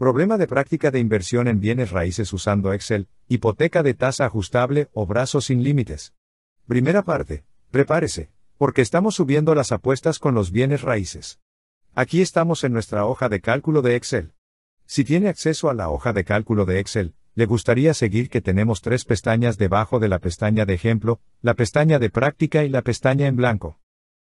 Problema de práctica de inversión en bienes raíces usando Excel, hipoteca de tasa ajustable o brazos sin límites. Primera parte, prepárese, porque estamos subiendo las apuestas con los bienes raíces. Aquí estamos en nuestra hoja de cálculo de Excel. Si tiene acceso a la hoja de cálculo de Excel, le gustaría seguir que tenemos tres pestañas debajo de la pestaña de ejemplo, la pestaña de práctica y la pestaña en blanco.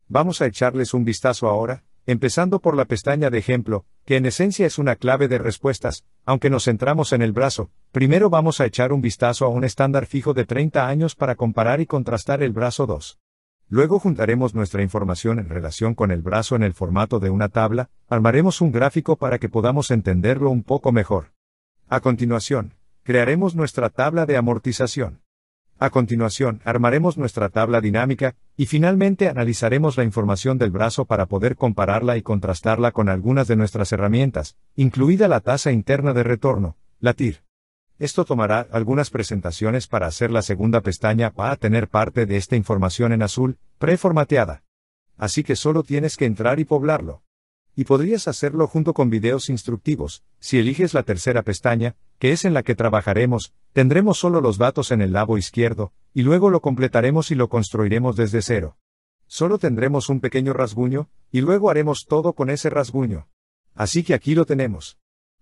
Vamos a echarles un vistazo ahora, empezando por la pestaña de ejemplo, que en esencia es una clave de respuestas, aunque nos centramos en el brazo, primero vamos a echar un vistazo a un estándar fijo de 30 años para comparar y contrastar el brazo 2. Luego juntaremos nuestra información en relación con el brazo en el formato de una tabla, armaremos un gráfico para que podamos entenderlo un poco mejor. A continuación, crearemos nuestra tabla de amortización. A continuación, armaremos nuestra tabla dinámica, y finalmente analizaremos la información del brazo para poder compararla y contrastarla con algunas de nuestras herramientas, incluida la tasa interna de retorno, la TIR. Esto tomará algunas presentaciones para hacer la segunda pestaña para tener parte de esta información en azul, preformateada. Así que solo tienes que entrar y poblarlo y podrías hacerlo junto con videos instructivos. Si eliges la tercera pestaña, que es en la que trabajaremos, tendremos solo los datos en el lado izquierdo, y luego lo completaremos y lo construiremos desde cero. Solo tendremos un pequeño rasguño, y luego haremos todo con ese rasguño. Así que aquí lo tenemos.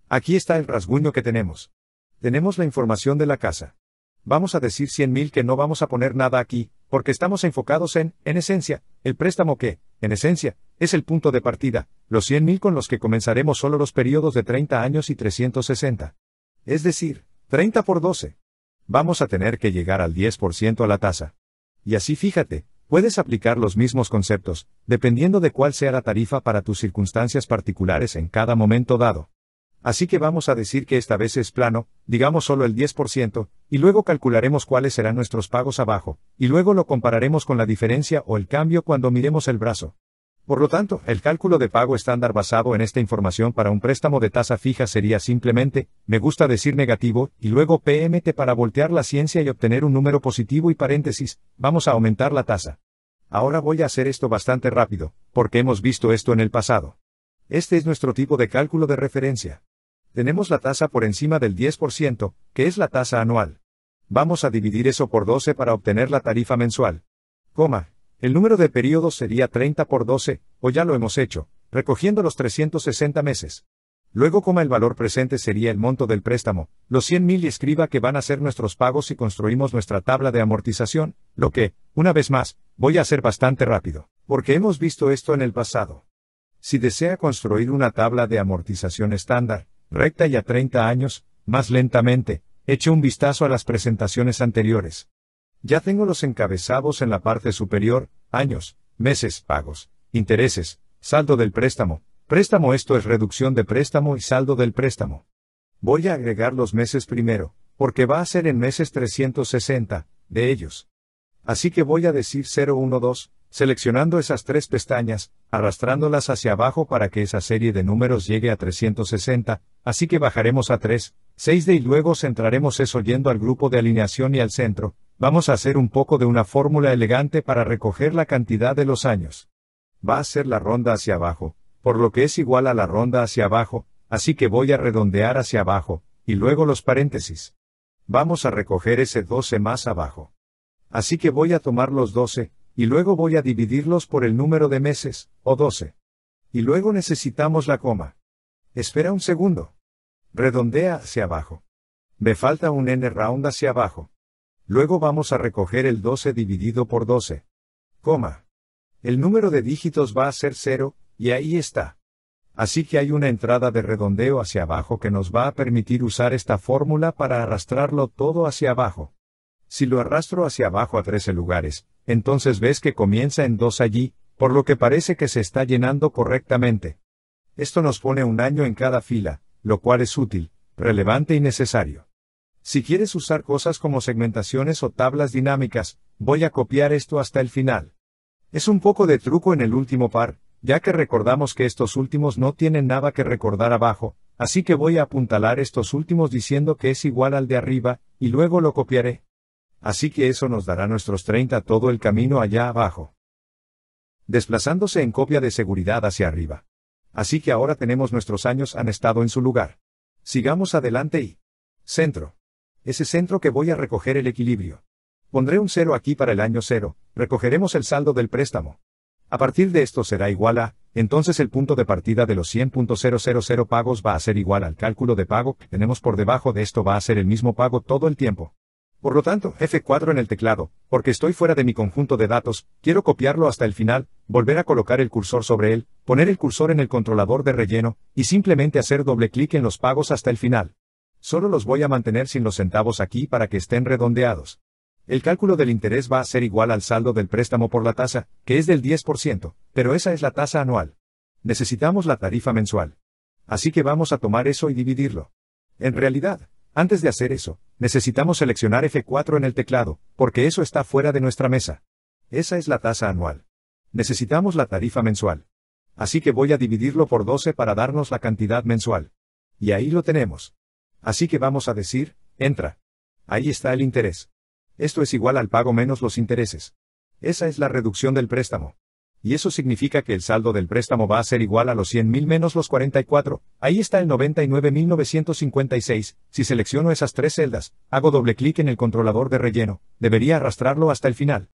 Aquí está el rasguño que tenemos. Tenemos la información de la casa. Vamos a decir 100.000 que no vamos a poner nada aquí, porque estamos enfocados en, en esencia, el préstamo que, en esencia, es el punto de partida, los 100.000 con los que comenzaremos solo los periodos de 30 años y 360. Es decir, 30 por 12. Vamos a tener que llegar al 10% a la tasa. Y así fíjate, puedes aplicar los mismos conceptos, dependiendo de cuál sea la tarifa para tus circunstancias particulares en cada momento dado. Así que vamos a decir que esta vez es plano, digamos solo el 10%, y luego calcularemos cuáles serán nuestros pagos abajo, y luego lo compararemos con la diferencia o el cambio cuando miremos el brazo. Por lo tanto, el cálculo de pago estándar basado en esta información para un préstamo de tasa fija sería simplemente, me gusta decir negativo, y luego PMT para voltear la ciencia y obtener un número positivo y paréntesis, vamos a aumentar la tasa. Ahora voy a hacer esto bastante rápido, porque hemos visto esto en el pasado. Este es nuestro tipo de cálculo de referencia tenemos la tasa por encima del 10%, que es la tasa anual. Vamos a dividir eso por 12 para obtener la tarifa mensual. Coma. El número de periodos sería 30 por 12, o ya lo hemos hecho, recogiendo los 360 meses. Luego coma el valor presente sería el monto del préstamo, los 100.000 y escriba que van a ser nuestros pagos si construimos nuestra tabla de amortización, lo que, una vez más, voy a hacer bastante rápido, porque hemos visto esto en el pasado. Si desea construir una tabla de amortización estándar, recta y a 30 años, más lentamente, echo un vistazo a las presentaciones anteriores. Ya tengo los encabezados en la parte superior, años, meses, pagos, intereses, saldo del préstamo, préstamo esto es reducción de préstamo y saldo del préstamo. Voy a agregar los meses primero, porque va a ser en meses 360, de ellos. Así que voy a decir 012, Seleccionando esas tres pestañas, arrastrándolas hacia abajo para que esa serie de números llegue a 360, así que bajaremos a 3, 6 de y luego centraremos eso yendo al grupo de alineación y al centro, vamos a hacer un poco de una fórmula elegante para recoger la cantidad de los años. Va a ser la ronda hacia abajo, por lo que es igual a la ronda hacia abajo, así que voy a redondear hacia abajo, y luego los paréntesis. Vamos a recoger ese 12 más abajo. Así que voy a tomar los 12, y luego voy a dividirlos por el número de meses, o 12. Y luego necesitamos la coma. Espera un segundo. Redondea hacia abajo. Me falta un n round hacia abajo. Luego vamos a recoger el 12 dividido por 12. Coma. El número de dígitos va a ser 0, y ahí está. Así que hay una entrada de redondeo hacia abajo que nos va a permitir usar esta fórmula para arrastrarlo todo hacia abajo. Si lo arrastro hacia abajo a 13 lugares, entonces ves que comienza en 2 allí, por lo que parece que se está llenando correctamente. Esto nos pone un año en cada fila, lo cual es útil, relevante y necesario. Si quieres usar cosas como segmentaciones o tablas dinámicas, voy a copiar esto hasta el final. Es un poco de truco en el último par, ya que recordamos que estos últimos no tienen nada que recordar abajo, así que voy a apuntalar estos últimos diciendo que es igual al de arriba, y luego lo copiaré así que eso nos dará nuestros 30 todo el camino allá abajo. Desplazándose en copia de seguridad hacia arriba. Así que ahora tenemos nuestros años han estado en su lugar. Sigamos adelante y... Centro. Ese centro que voy a recoger el equilibrio. Pondré un cero aquí para el año cero, recogeremos el saldo del préstamo. A partir de esto será igual a, entonces el punto de partida de los 100.000 pagos va a ser igual al cálculo de pago que tenemos por debajo de esto va a ser el mismo pago todo el tiempo. Por lo tanto, F4 en el teclado, porque estoy fuera de mi conjunto de datos, quiero copiarlo hasta el final, volver a colocar el cursor sobre él, poner el cursor en el controlador de relleno, y simplemente hacer doble clic en los pagos hasta el final. Solo los voy a mantener sin los centavos aquí para que estén redondeados. El cálculo del interés va a ser igual al saldo del préstamo por la tasa, que es del 10%, pero esa es la tasa anual. Necesitamos la tarifa mensual. Así que vamos a tomar eso y dividirlo. En realidad, antes de hacer eso, necesitamos seleccionar F4 en el teclado, porque eso está fuera de nuestra mesa. Esa es la tasa anual. Necesitamos la tarifa mensual. Así que voy a dividirlo por 12 para darnos la cantidad mensual. Y ahí lo tenemos. Así que vamos a decir, entra. Ahí está el interés. Esto es igual al pago menos los intereses. Esa es la reducción del préstamo y eso significa que el saldo del préstamo va a ser igual a los 100.000 menos los 44, ahí está el 99.956, si selecciono esas tres celdas, hago doble clic en el controlador de relleno, debería arrastrarlo hasta el final.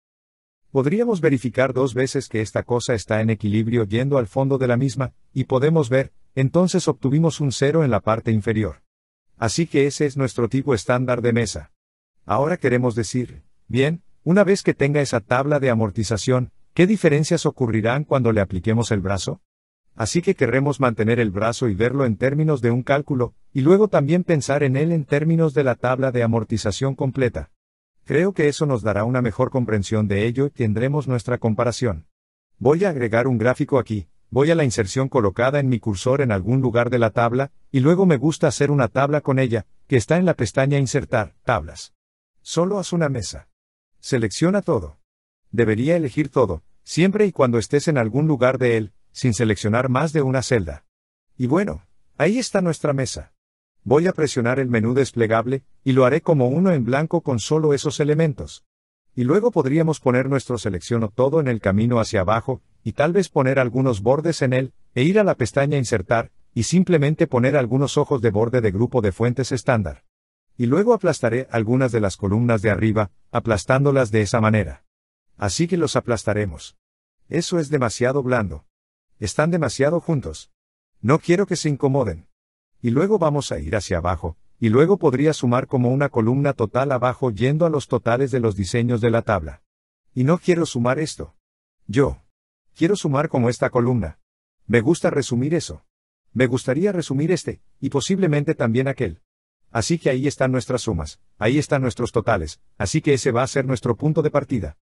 Podríamos verificar dos veces que esta cosa está en equilibrio yendo al fondo de la misma, y podemos ver, entonces obtuvimos un cero en la parte inferior. Así que ese es nuestro tipo estándar de mesa. Ahora queremos decir, bien, una vez que tenga esa tabla de amortización, ¿Qué diferencias ocurrirán cuando le apliquemos el brazo? Así que querremos mantener el brazo y verlo en términos de un cálculo, y luego también pensar en él en términos de la tabla de amortización completa. Creo que eso nos dará una mejor comprensión de ello y tendremos nuestra comparación. Voy a agregar un gráfico aquí, voy a la inserción colocada en mi cursor en algún lugar de la tabla, y luego me gusta hacer una tabla con ella, que está en la pestaña Insertar, Tablas. Solo haz una mesa. Selecciona todo. Debería elegir todo, siempre y cuando estés en algún lugar de él, sin seleccionar más de una celda. Y bueno, ahí está nuestra mesa. Voy a presionar el menú desplegable, y lo haré como uno en blanco con solo esos elementos. Y luego podríamos poner nuestro selecciono todo en el camino hacia abajo, y tal vez poner algunos bordes en él, e ir a la pestaña Insertar, y simplemente poner algunos ojos de borde de grupo de fuentes estándar. Y luego aplastaré algunas de las columnas de arriba, aplastándolas de esa manera. Así que los aplastaremos. Eso es demasiado blando. Están demasiado juntos. No quiero que se incomoden. Y luego vamos a ir hacia abajo, y luego podría sumar como una columna total abajo yendo a los totales de los diseños de la tabla. Y no quiero sumar esto. Yo. Quiero sumar como esta columna. Me gusta resumir eso. Me gustaría resumir este, y posiblemente también aquel. Así que ahí están nuestras sumas, ahí están nuestros totales, así que ese va a ser nuestro punto de partida.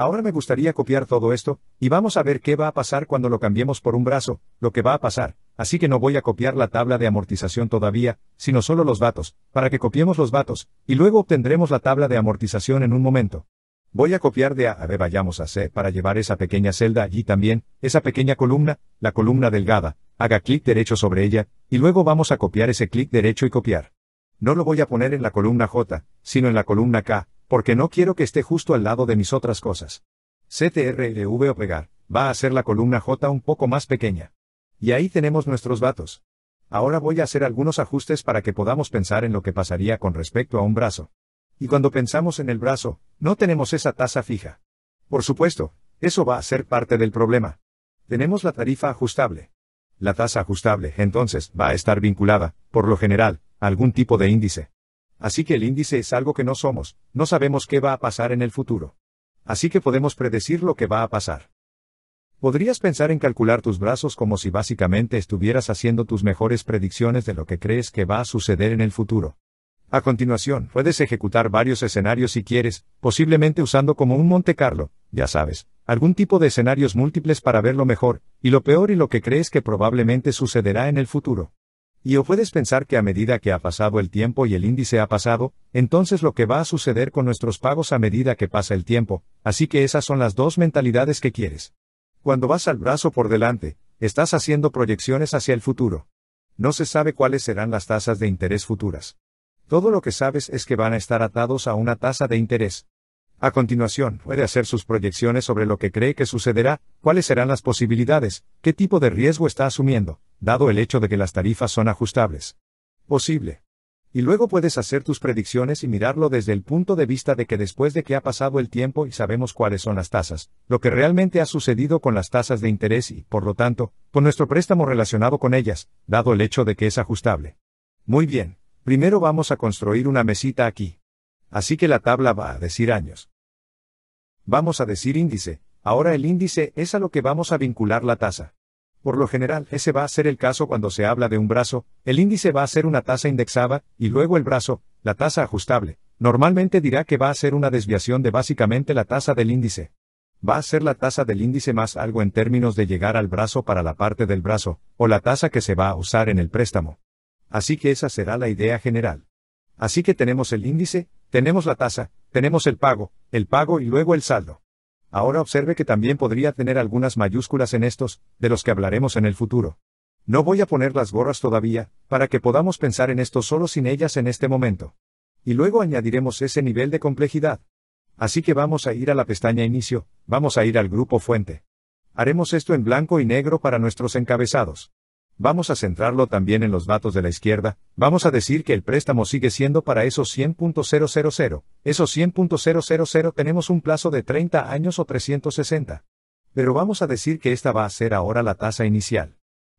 Ahora me gustaría copiar todo esto, y vamos a ver qué va a pasar cuando lo cambiemos por un brazo, lo que va a pasar, así que no voy a copiar la tabla de amortización todavía, sino solo los datos, para que copiemos los datos, y luego obtendremos la tabla de amortización en un momento. Voy a copiar de A a B vayamos a C para llevar esa pequeña celda allí también, esa pequeña columna, la columna delgada, haga clic derecho sobre ella, y luego vamos a copiar ese clic derecho y copiar. No lo voy a poner en la columna J, sino en la columna K, porque no quiero que esté justo al lado de mis otras cosas. CTRLV o pegar, va a hacer la columna J un poco más pequeña. Y ahí tenemos nuestros datos. Ahora voy a hacer algunos ajustes para que podamos pensar en lo que pasaría con respecto a un brazo. Y cuando pensamos en el brazo, no tenemos esa tasa fija. Por supuesto, eso va a ser parte del problema. Tenemos la tarifa ajustable. La tasa ajustable, entonces, va a estar vinculada, por lo general, a algún tipo de índice. Así que el índice es algo que no somos, no sabemos qué va a pasar en el futuro. Así que podemos predecir lo que va a pasar. Podrías pensar en calcular tus brazos como si básicamente estuvieras haciendo tus mejores predicciones de lo que crees que va a suceder en el futuro. A continuación, puedes ejecutar varios escenarios si quieres, posiblemente usando como un Monte Carlo, ya sabes, algún tipo de escenarios múltiples para ver lo mejor, y lo peor y lo que crees que probablemente sucederá en el futuro. Y o puedes pensar que a medida que ha pasado el tiempo y el índice ha pasado, entonces lo que va a suceder con nuestros pagos a medida que pasa el tiempo, así que esas son las dos mentalidades que quieres. Cuando vas al brazo por delante, estás haciendo proyecciones hacia el futuro. No se sabe cuáles serán las tasas de interés futuras. Todo lo que sabes es que van a estar atados a una tasa de interés. A continuación, puede hacer sus proyecciones sobre lo que cree que sucederá, cuáles serán las posibilidades, qué tipo de riesgo está asumiendo, dado el hecho de que las tarifas son ajustables. Posible. Y luego puedes hacer tus predicciones y mirarlo desde el punto de vista de que después de que ha pasado el tiempo y sabemos cuáles son las tasas, lo que realmente ha sucedido con las tasas de interés y, por lo tanto, con nuestro préstamo relacionado con ellas, dado el hecho de que es ajustable. Muy bien, primero vamos a construir una mesita aquí. Así que la tabla va a decir años. Vamos a decir índice, ahora el índice es a lo que vamos a vincular la tasa. Por lo general, ese va a ser el caso cuando se habla de un brazo, el índice va a ser una tasa indexada, y luego el brazo, la tasa ajustable. Normalmente dirá que va a ser una desviación de básicamente la tasa del índice. Va a ser la tasa del índice más algo en términos de llegar al brazo para la parte del brazo, o la tasa que se va a usar en el préstamo. Así que esa será la idea general. Así que tenemos el índice, tenemos la tasa, tenemos el pago, el pago y luego el saldo. Ahora observe que también podría tener algunas mayúsculas en estos, de los que hablaremos en el futuro. No voy a poner las gorras todavía, para que podamos pensar en esto solo sin ellas en este momento. Y luego añadiremos ese nivel de complejidad. Así que vamos a ir a la pestaña Inicio, vamos a ir al grupo Fuente. Haremos esto en blanco y negro para nuestros encabezados vamos a centrarlo también en los datos de la izquierda, vamos a decir que el préstamo sigue siendo para esos 100.000, esos 100.000 tenemos un plazo de 30 años o 360. Pero vamos a decir que esta va a ser ahora la tasa inicial.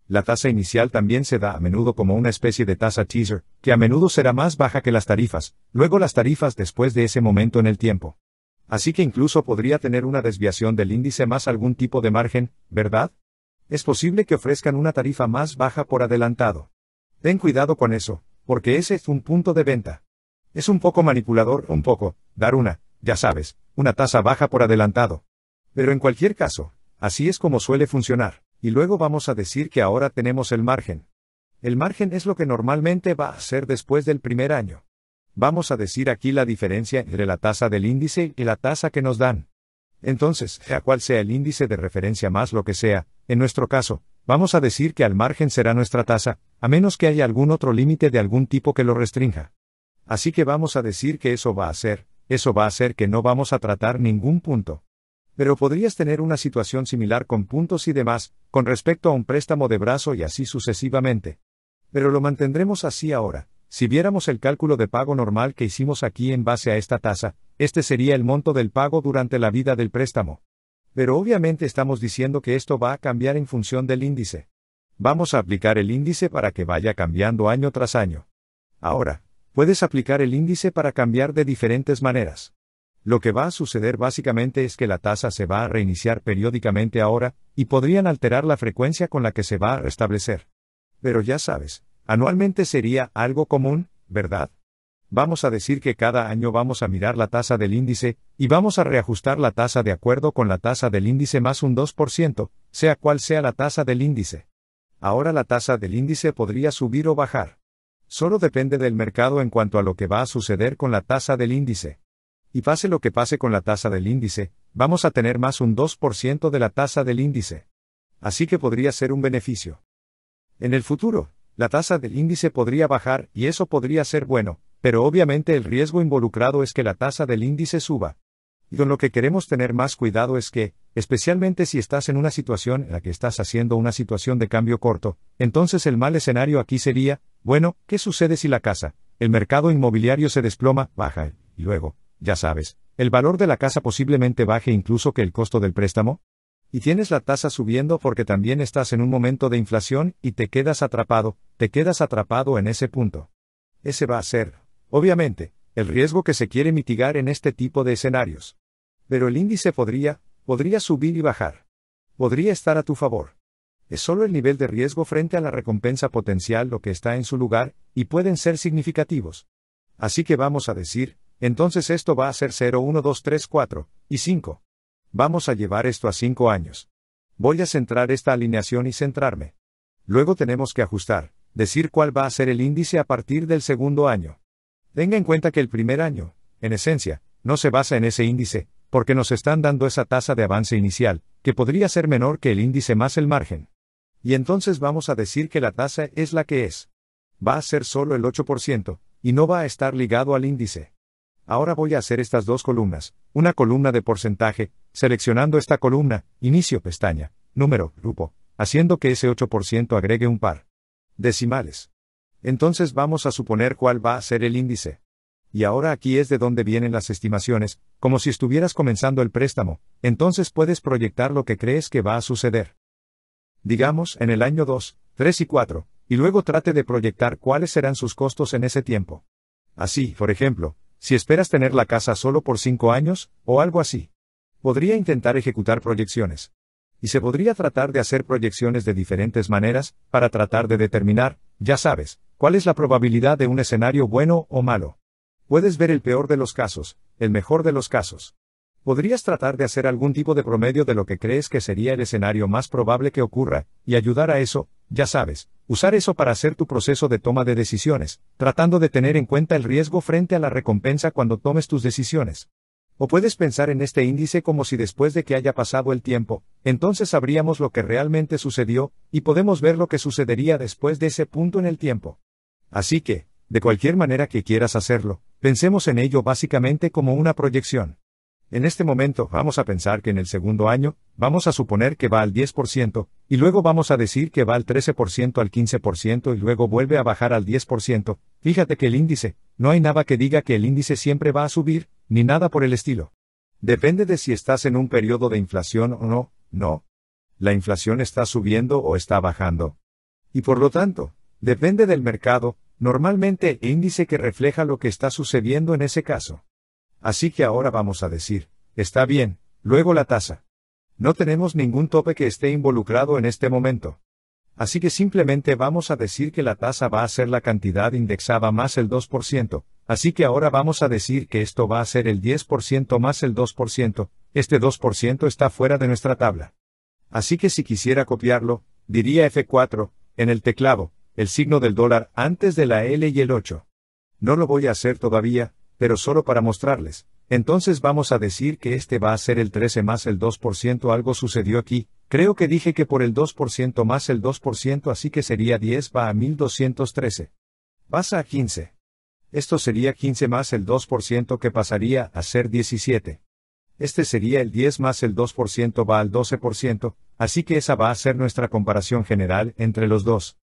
La tasa inicial también se da a menudo como una especie de tasa teaser, que a menudo será más baja que las tarifas, luego las tarifas después de ese momento en el tiempo. Así que incluso podría tener una desviación del índice más algún tipo de margen, ¿verdad? es posible que ofrezcan una tarifa más baja por adelantado. Ten cuidado con eso, porque ese es un punto de venta. Es un poco manipulador, un poco, dar una, ya sabes, una tasa baja por adelantado. Pero en cualquier caso, así es como suele funcionar, y luego vamos a decir que ahora tenemos el margen. El margen es lo que normalmente va a ser después del primer año. Vamos a decir aquí la diferencia entre la tasa del índice y la tasa que nos dan. Entonces, sea cual sea el índice de referencia más lo que sea, en nuestro caso, vamos a decir que al margen será nuestra tasa, a menos que haya algún otro límite de algún tipo que lo restrinja. Así que vamos a decir que eso va a ser, eso va a ser que no vamos a tratar ningún punto. Pero podrías tener una situación similar con puntos y demás, con respecto a un préstamo de brazo y así sucesivamente. Pero lo mantendremos así ahora. Si viéramos el cálculo de pago normal que hicimos aquí en base a esta tasa, este sería el monto del pago durante la vida del préstamo. Pero obviamente estamos diciendo que esto va a cambiar en función del índice. Vamos a aplicar el índice para que vaya cambiando año tras año. Ahora, puedes aplicar el índice para cambiar de diferentes maneras. Lo que va a suceder básicamente es que la tasa se va a reiniciar periódicamente ahora, y podrían alterar la frecuencia con la que se va a restablecer. Pero ya sabes, anualmente sería algo común, ¿verdad? vamos a decir que cada año vamos a mirar la tasa del índice, y vamos a reajustar la tasa de acuerdo con la tasa del índice más un 2%, sea cual sea la tasa del índice. Ahora la tasa del índice podría subir o bajar. Solo depende del mercado en cuanto a lo que va a suceder con la tasa del índice. Y pase lo que pase con la tasa del índice, vamos a tener más un 2% de la tasa del índice. Así que podría ser un beneficio. En el futuro, la tasa del índice podría bajar y eso podría ser bueno, pero obviamente el riesgo involucrado es que la tasa del índice suba. Y con lo que queremos tener más cuidado es que, especialmente si estás en una situación en la que estás haciendo una situación de cambio corto, entonces el mal escenario aquí sería, bueno, ¿qué sucede si la casa, el mercado inmobiliario se desploma, baja, y luego, ya sabes, el valor de la casa posiblemente baje incluso que el costo del préstamo? Y tienes la tasa subiendo porque también estás en un momento de inflación y te quedas atrapado, te quedas atrapado en ese punto. Ese va a ser, Obviamente, el riesgo que se quiere mitigar en este tipo de escenarios. Pero el índice podría, podría subir y bajar. Podría estar a tu favor. Es solo el nivel de riesgo frente a la recompensa potencial lo que está en su lugar, y pueden ser significativos. Así que vamos a decir, entonces esto va a ser 0, 1, 2, 3, 4, y 5. Vamos a llevar esto a 5 años. Voy a centrar esta alineación y centrarme. Luego tenemos que ajustar, decir cuál va a ser el índice a partir del segundo año. Tenga en cuenta que el primer año, en esencia, no se basa en ese índice, porque nos están dando esa tasa de avance inicial, que podría ser menor que el índice más el margen. Y entonces vamos a decir que la tasa es la que es. Va a ser solo el 8%, y no va a estar ligado al índice. Ahora voy a hacer estas dos columnas, una columna de porcentaje, seleccionando esta columna, inicio pestaña, número, grupo, haciendo que ese 8% agregue un par. Decimales. Entonces vamos a suponer cuál va a ser el índice. Y ahora aquí es de donde vienen las estimaciones, como si estuvieras comenzando el préstamo, entonces puedes proyectar lo que crees que va a suceder. Digamos, en el año 2, 3 y 4, y luego trate de proyectar cuáles serán sus costos en ese tiempo. Así, por ejemplo, si esperas tener la casa solo por 5 años, o algo así. Podría intentar ejecutar proyecciones. Y se podría tratar de hacer proyecciones de diferentes maneras, para tratar de determinar, ya sabes, ¿Cuál es la probabilidad de un escenario bueno o malo? Puedes ver el peor de los casos, el mejor de los casos. Podrías tratar de hacer algún tipo de promedio de lo que crees que sería el escenario más probable que ocurra, y ayudar a eso, ya sabes, usar eso para hacer tu proceso de toma de decisiones, tratando de tener en cuenta el riesgo frente a la recompensa cuando tomes tus decisiones. O puedes pensar en este índice como si después de que haya pasado el tiempo, entonces sabríamos lo que realmente sucedió, y podemos ver lo que sucedería después de ese punto en el tiempo. Así que, de cualquier manera que quieras hacerlo, pensemos en ello básicamente como una proyección. En este momento vamos a pensar que en el segundo año, vamos a suponer que va al 10%, y luego vamos a decir que va al 13% al 15% y luego vuelve a bajar al 10%. Fíjate que el índice, no hay nada que diga que el índice siempre va a subir, ni nada por el estilo. Depende de si estás en un periodo de inflación o no, no. La inflación está subiendo o está bajando. Y por lo tanto, depende del mercado, Normalmente índice que refleja lo que está sucediendo en ese caso. Así que ahora vamos a decir, está bien, luego la tasa. No tenemos ningún tope que esté involucrado en este momento. Así que simplemente vamos a decir que la tasa va a ser la cantidad indexada más el 2%, así que ahora vamos a decir que esto va a ser el 10% más el 2%, este 2% está fuera de nuestra tabla. Así que si quisiera copiarlo, diría F4, en el teclado, el signo del dólar antes de la L y el 8. No lo voy a hacer todavía, pero solo para mostrarles. Entonces vamos a decir que este va a ser el 13 más el 2%, algo sucedió aquí, creo que dije que por el 2% más el 2%, así que sería 10 va a 1213. Pasa a 15. Esto sería 15 más el 2% que pasaría a ser 17. Este sería el 10 más el 2% va al 12%, así que esa va a ser nuestra comparación general entre los dos.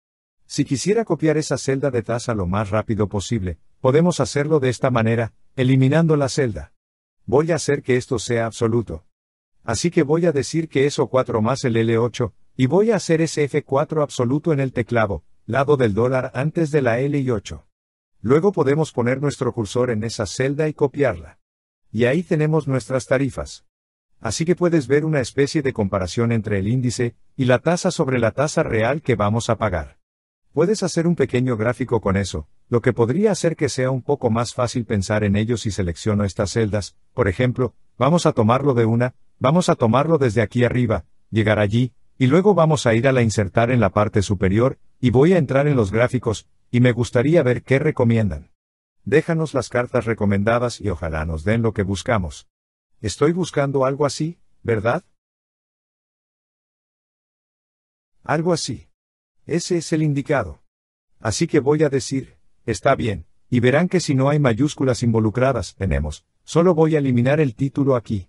Si quisiera copiar esa celda de tasa lo más rápido posible, podemos hacerlo de esta manera, eliminando la celda. Voy a hacer que esto sea absoluto. Así que voy a decir que es O4 más el L8, y voy a hacer ese F4 absoluto en el teclado, lado del dólar antes de la L 8. Luego podemos poner nuestro cursor en esa celda y copiarla. Y ahí tenemos nuestras tarifas. Así que puedes ver una especie de comparación entre el índice y la tasa sobre la tasa real que vamos a pagar. Puedes hacer un pequeño gráfico con eso, lo que podría hacer que sea un poco más fácil pensar en ello si selecciono estas celdas, por ejemplo, vamos a tomarlo de una, vamos a tomarlo desde aquí arriba, llegar allí, y luego vamos a ir a la insertar en la parte superior, y voy a entrar en los gráficos, y me gustaría ver qué recomiendan. Déjanos las cartas recomendadas y ojalá nos den lo que buscamos. Estoy buscando algo así, ¿verdad? Algo así. Ese es el indicado. Así que voy a decir, está bien, y verán que si no hay mayúsculas involucradas, tenemos, solo voy a eliminar el título aquí.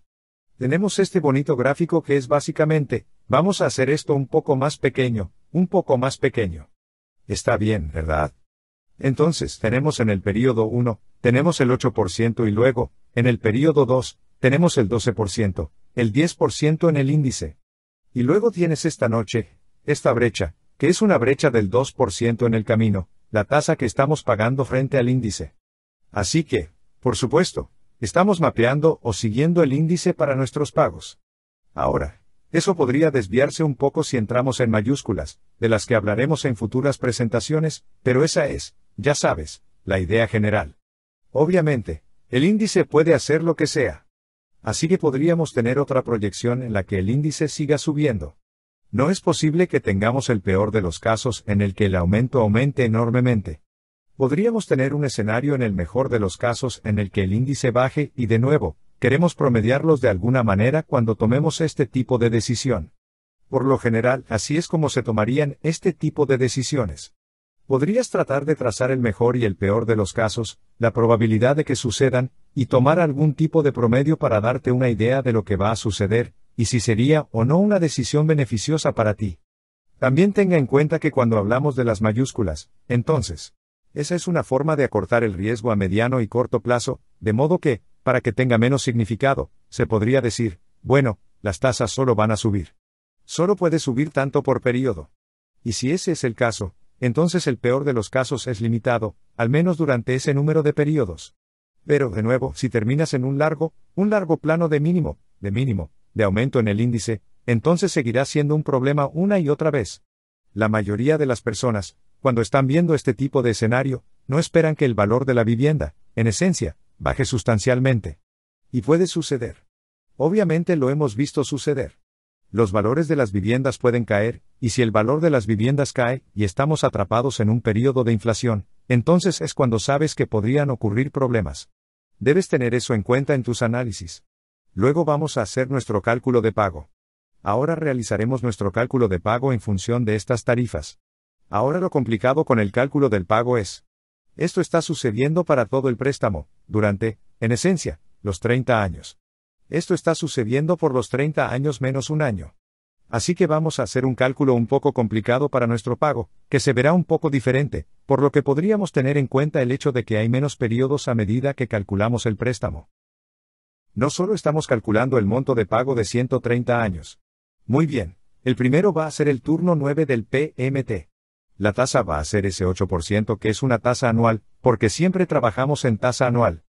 Tenemos este bonito gráfico que es básicamente, vamos a hacer esto un poco más pequeño, un poco más pequeño. Está bien, ¿verdad? Entonces, tenemos en el periodo 1, tenemos el 8% y luego, en el periodo 2, tenemos el 12%, el 10% en el índice. Y luego tienes esta noche, esta brecha, que es una brecha del 2% en el camino, la tasa que estamos pagando frente al índice. Así que, por supuesto, estamos mapeando o siguiendo el índice para nuestros pagos. Ahora, eso podría desviarse un poco si entramos en mayúsculas, de las que hablaremos en futuras presentaciones, pero esa es, ya sabes, la idea general. Obviamente, el índice puede hacer lo que sea. Así que podríamos tener otra proyección en la que el índice siga subiendo. No es posible que tengamos el peor de los casos en el que el aumento aumente enormemente. Podríamos tener un escenario en el mejor de los casos en el que el índice baje y de nuevo, queremos promediarlos de alguna manera cuando tomemos este tipo de decisión. Por lo general, así es como se tomarían este tipo de decisiones. Podrías tratar de trazar el mejor y el peor de los casos, la probabilidad de que sucedan, y tomar algún tipo de promedio para darte una idea de lo que va a suceder, y si sería o no una decisión beneficiosa para ti. También tenga en cuenta que cuando hablamos de las mayúsculas, entonces, esa es una forma de acortar el riesgo a mediano y corto plazo, de modo que, para que tenga menos significado, se podría decir, bueno, las tasas solo van a subir. Solo puede subir tanto por periodo. Y si ese es el caso, entonces el peor de los casos es limitado, al menos durante ese número de periodos. Pero, de nuevo, si terminas en un largo, un largo plano de mínimo, de mínimo, de aumento en el índice, entonces seguirá siendo un problema una y otra vez. La mayoría de las personas, cuando están viendo este tipo de escenario, no esperan que el valor de la vivienda, en esencia, baje sustancialmente. Y puede suceder. Obviamente lo hemos visto suceder. Los valores de las viviendas pueden caer, y si el valor de las viviendas cae, y estamos atrapados en un periodo de inflación, entonces es cuando sabes que podrían ocurrir problemas. Debes tener eso en cuenta en tus análisis. Luego vamos a hacer nuestro cálculo de pago. Ahora realizaremos nuestro cálculo de pago en función de estas tarifas. Ahora lo complicado con el cálculo del pago es. Esto está sucediendo para todo el préstamo, durante, en esencia, los 30 años. Esto está sucediendo por los 30 años menos un año. Así que vamos a hacer un cálculo un poco complicado para nuestro pago, que se verá un poco diferente, por lo que podríamos tener en cuenta el hecho de que hay menos periodos a medida que calculamos el préstamo. No solo estamos calculando el monto de pago de 130 años. Muy bien, el primero va a ser el turno 9 del PMT. La tasa va a ser ese 8% que es una tasa anual, porque siempre trabajamos en tasa anual.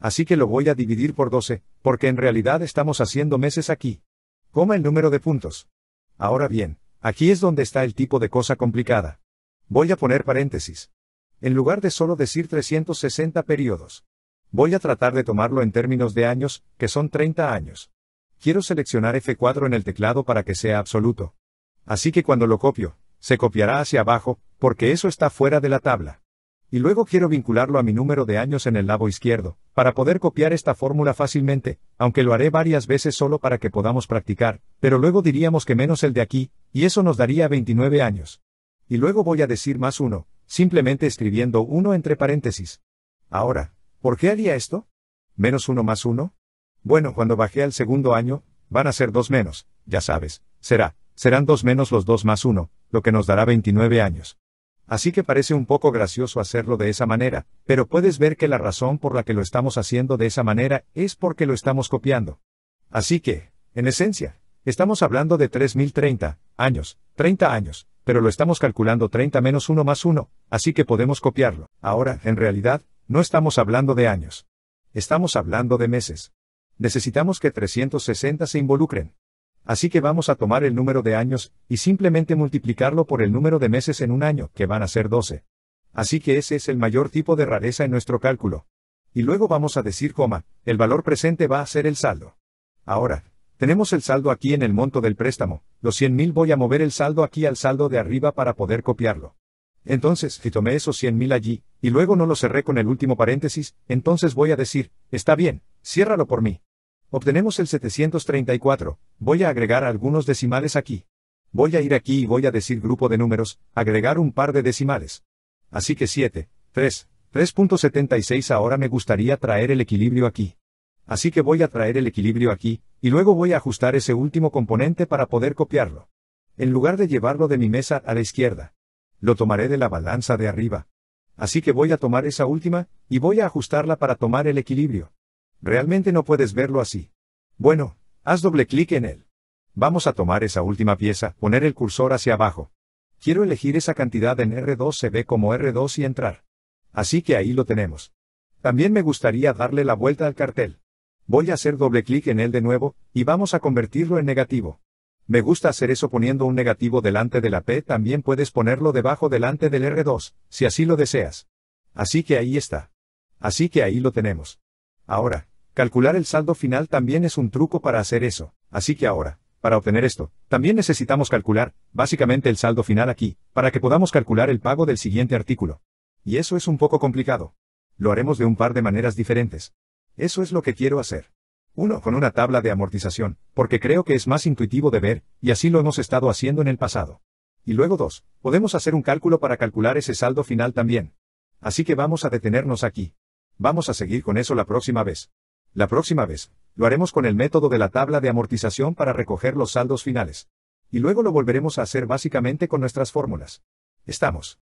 Así que lo voy a dividir por 12, porque en realidad estamos haciendo meses aquí. Coma el número de puntos. Ahora bien, aquí es donde está el tipo de cosa complicada. Voy a poner paréntesis. En lugar de solo decir 360 periodos. Voy a tratar de tomarlo en términos de años, que son 30 años. Quiero seleccionar F4 en el teclado para que sea absoluto. Así que cuando lo copio, se copiará hacia abajo, porque eso está fuera de la tabla. Y luego quiero vincularlo a mi número de años en el lado izquierdo, para poder copiar esta fórmula fácilmente, aunque lo haré varias veces solo para que podamos practicar, pero luego diríamos que menos el de aquí, y eso nos daría 29 años. Y luego voy a decir más uno, simplemente escribiendo uno entre paréntesis. Ahora, ¿Por qué haría esto? ¿Menos uno más uno? Bueno, cuando bajé al segundo año, van a ser dos menos, ya sabes, será, serán dos menos los dos más uno, lo que nos dará 29 años. Así que parece un poco gracioso hacerlo de esa manera, pero puedes ver que la razón por la que lo estamos haciendo de esa manera es porque lo estamos copiando. Así que, en esencia, estamos hablando de 3030 años, 30 años, pero lo estamos calculando 30 menos 1 más 1, así que podemos copiarlo. Ahora, en realidad, no estamos hablando de años. Estamos hablando de meses. Necesitamos que 360 se involucren. Así que vamos a tomar el número de años, y simplemente multiplicarlo por el número de meses en un año, que van a ser 12. Así que ese es el mayor tipo de rareza en nuestro cálculo. Y luego vamos a decir coma, el valor presente va a ser el saldo. Ahora, tenemos el saldo aquí en el monto del préstamo, los 100.000 voy a mover el saldo aquí al saldo de arriba para poder copiarlo. Entonces, si tomé esos 100.000 allí, y luego no lo cerré con el último paréntesis, entonces voy a decir, está bien, ciérralo por mí. Obtenemos el 734, voy a agregar algunos decimales aquí. Voy a ir aquí y voy a decir grupo de números, agregar un par de decimales. Así que 7, 3, 3.76 ahora me gustaría traer el equilibrio aquí. Así que voy a traer el equilibrio aquí, y luego voy a ajustar ese último componente para poder copiarlo. En lugar de llevarlo de mi mesa a la izquierda lo tomaré de la balanza de arriba. Así que voy a tomar esa última, y voy a ajustarla para tomar el equilibrio. Realmente no puedes verlo así. Bueno, haz doble clic en él. Vamos a tomar esa última pieza, poner el cursor hacia abajo. Quiero elegir esa cantidad en R2 se ve como R2 y entrar. Así que ahí lo tenemos. También me gustaría darle la vuelta al cartel. Voy a hacer doble clic en él de nuevo, y vamos a convertirlo en negativo. Me gusta hacer eso poniendo un negativo delante de la P, también puedes ponerlo debajo delante del R2, si así lo deseas. Así que ahí está. Así que ahí lo tenemos. Ahora, calcular el saldo final también es un truco para hacer eso, así que ahora, para obtener esto, también necesitamos calcular, básicamente el saldo final aquí, para que podamos calcular el pago del siguiente artículo. Y eso es un poco complicado. Lo haremos de un par de maneras diferentes. Eso es lo que quiero hacer. Uno, con una tabla de amortización, porque creo que es más intuitivo de ver, y así lo hemos estado haciendo en el pasado. Y luego dos, podemos hacer un cálculo para calcular ese saldo final también. Así que vamos a detenernos aquí. Vamos a seguir con eso la próxima vez. La próxima vez, lo haremos con el método de la tabla de amortización para recoger los saldos finales. Y luego lo volveremos a hacer básicamente con nuestras fórmulas. Estamos.